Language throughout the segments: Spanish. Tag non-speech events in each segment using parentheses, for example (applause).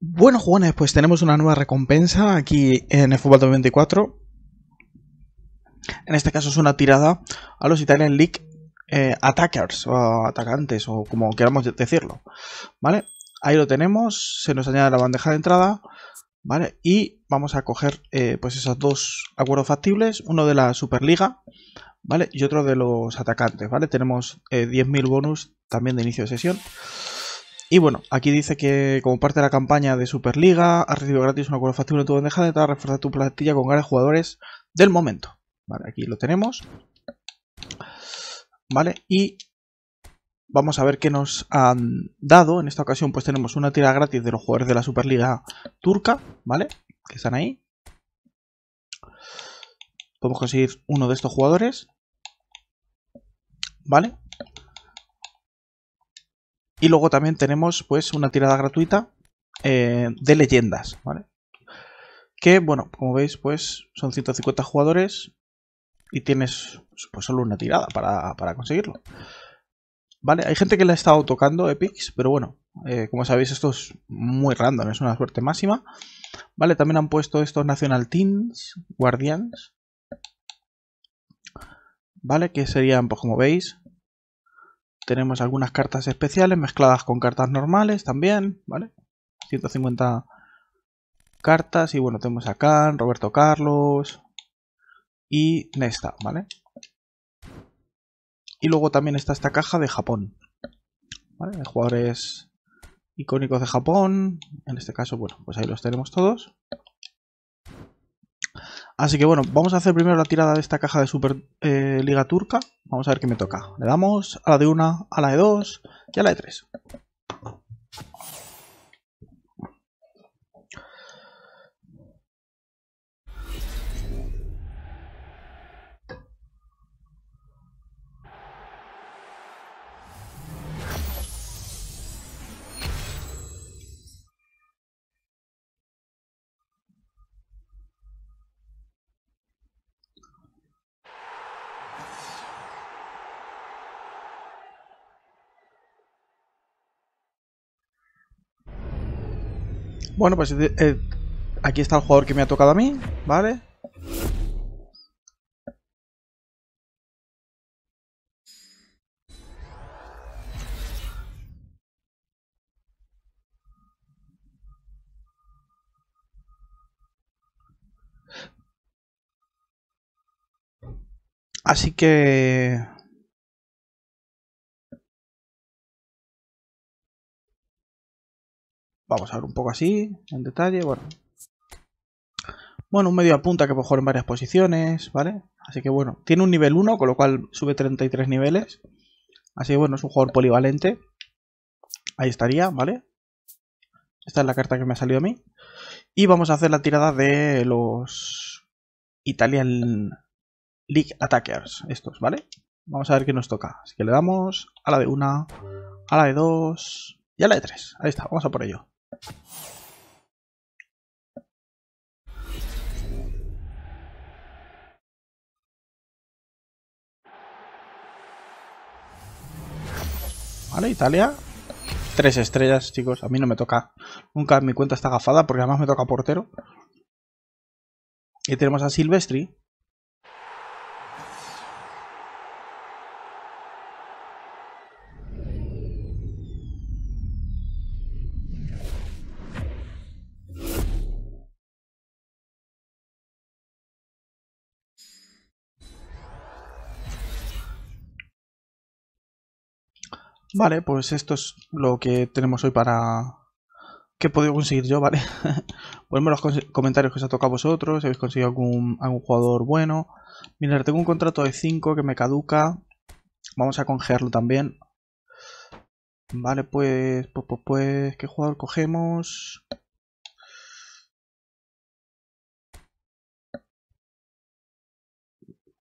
Bueno, jóvenes, pues tenemos una nueva recompensa aquí en el Fútbol 24. En este caso es una tirada a los Italian League eh, Attackers, o atacantes, o como queramos decirlo. ¿Vale? Ahí lo tenemos, se nos añade la bandeja de entrada. ¿Vale? Y vamos a coger eh, pues esos dos acuerdos factibles, uno de la Superliga, ¿vale? Y otro de los atacantes, ¿vale? Tenemos 10.000 eh, bonus también de inicio de sesión. Y bueno, aquí dice que como parte de la campaña de Superliga, has recibido gratis una factura de tu bandeja de reforzar tu plantilla con varios jugadores del momento. Vale, aquí lo tenemos. Vale, y vamos a ver qué nos han dado. En esta ocasión pues tenemos una tira gratis de los jugadores de la Superliga turca, ¿vale? Que están ahí. Podemos conseguir uno de estos jugadores. ¿Vale? Y luego también tenemos pues una tirada gratuita eh, de leyendas, ¿vale? Que bueno, como veis, pues son 150 jugadores y tienes pues solo una tirada para, conseguirlo. Vale, hay gente que le ha estado tocando Epics, pero bueno, eh, como sabéis esto es muy random, es una suerte máxima. Vale, también han puesto estos National Teams, Guardians. Vale, que serían, pues como veis, tenemos algunas cartas especiales mezcladas con cartas normales también, ¿vale? 150 cartas y bueno, tenemos a Khan, Roberto Carlos y Nesta, ¿vale? Y luego también está esta caja de Japón, ¿vale? jugadores icónicos de Japón, en este caso, bueno, pues ahí los tenemos todos. Así que bueno, vamos a hacer primero la tirada de esta caja de Super eh, Liga Turca. Vamos a ver qué me toca. Le damos a la de una, a la de dos y a la de tres. Bueno, pues eh, eh, aquí está el jugador que me ha tocado a mí, ¿vale? Así que Vamos a ver un poco así, en detalle, bueno. Bueno, un medio apunta que jugar en varias posiciones, ¿vale? Así que bueno, tiene un nivel 1, con lo cual sube 33 niveles. Así que bueno, es un jugador polivalente. Ahí estaría, ¿vale? Esta es la carta que me ha salido a mí. Y vamos a hacer la tirada de los Italian League Attackers, estos, ¿vale? Vamos a ver qué nos toca. Así que le damos a la de 1, a la de 2, y a la de 3, Ahí está, vamos a por ello. Vale, Italia. Tres estrellas, chicos. A mí no me toca. Nunca mi cuenta está agafada porque además me toca portero. Y tenemos a Silvestri, Vale, pues esto es lo que tenemos hoy para... ¿Qué he podido conseguir yo, ¿vale? (laughs) Ponedme pues los comentarios que os ha tocado a vosotros, si habéis conseguido algún, algún jugador bueno. Mira, tengo un contrato de 5 que me caduca. Vamos a congelarlo también. Vale, pues, pues, pues, pues, ¿qué jugador cogemos?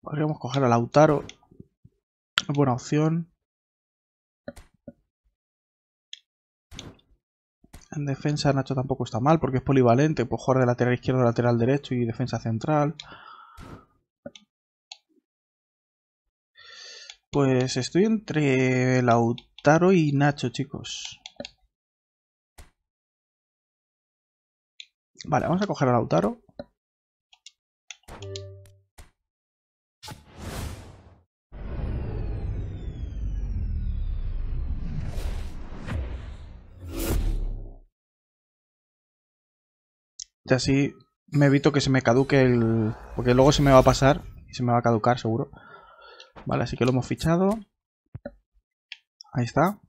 Podríamos coger a Lautaro. Es Buena opción. En defensa Nacho tampoco está mal porque es polivalente. Puede jugar de lateral izquierdo, lateral derecho y defensa central. Pues estoy entre Lautaro y Nacho, chicos. Vale, vamos a coger a Lautaro. así me evito que se me caduque el... Porque luego se me va a pasar y se me va a caducar seguro. Vale, así que lo hemos fichado. Ahí está.